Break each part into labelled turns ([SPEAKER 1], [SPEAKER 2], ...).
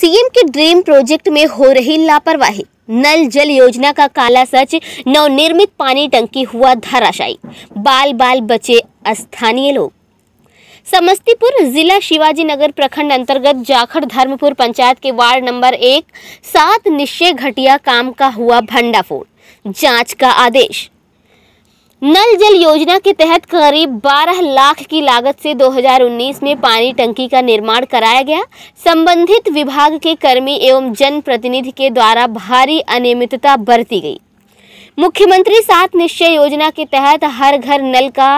[SPEAKER 1] CM के dream project में हो रही लापरवाही नल जल योजना का काला सच नवनिर्मित पानी टंकी हुआ धराशायी बाल बाल बचे स्थानीय लोग समस्तीपुर जिला शिवाजी नगर प्रखंड अंतर्गत जाखड़ धर्मपुर पंचायत के वार्ड नंबर एक सात निश्चय घटिया काम का हुआ भंडाफोड़ जांच का आदेश नल जल योजना के तहत करीब 12 लाख की लागत से 2019 में पानी टंकी का निर्माण कराया गया संबंधित विभाग के कर्मी एवं जनप्रतिनिधि के द्वारा भारी अनियमितता बरती गई मुख्यमंत्री सात निश्चय योजना के तहत हर घर नल का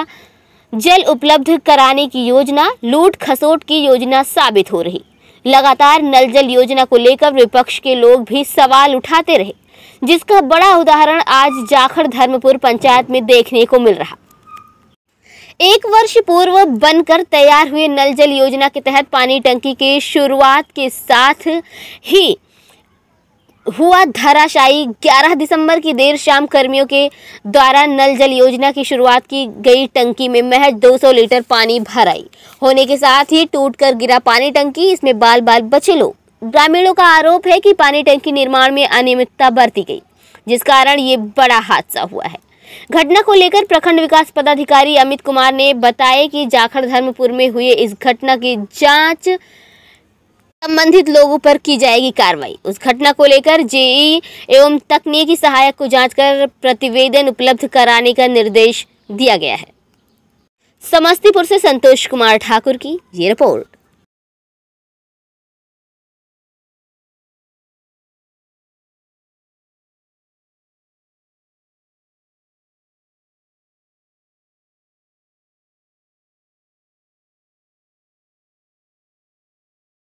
[SPEAKER 1] जल उपलब्ध कराने की योजना लूट खसोट की योजना साबित हो रही लगातार नल जल योजना को लेकर विपक्ष के लोग भी सवाल उठाते रहे जिसका बड़ा उदाहरण आज जाखड़ धर्मपुर पंचायत में देखने को मिल रहा एक वर्ष पूर्व बनकर तैयार हुए नल जल योजना के तहत पानी टंकी की शुरुआत के साथ ही हुआ धराशायी 11 दिसंबर की देर शाम कर्मियों के द्वारा नल जल योजना की शुरुआत की गई टंकी में महज 200 लीटर पानी भराई होने के साथ ही टूटकर गिरा पानी टंकी इसमें बाल बाल बचे लोग ग्रामीणों का आरोप है कि पानी टंकी निर्माण में अनियमितता बरती गई जिस कारण ये बड़ा हादसा हुआ है घटना को लेकर प्रखंड विकास पदाधिकारी अमित कुमार ने बताया कि जाखड़ धर्मपुर में हुए इस घटना की जांच संबंधित लोगों पर की जाएगी कार्रवाई उस घटना को लेकर जेई एवं तकनीकी सहायक को जांच कर प्रतिवेदन उपलब्ध कराने का निर्देश दिया गया है समस्तीपुर से संतोष कुमार ठाकुर की ये रिपोर्ट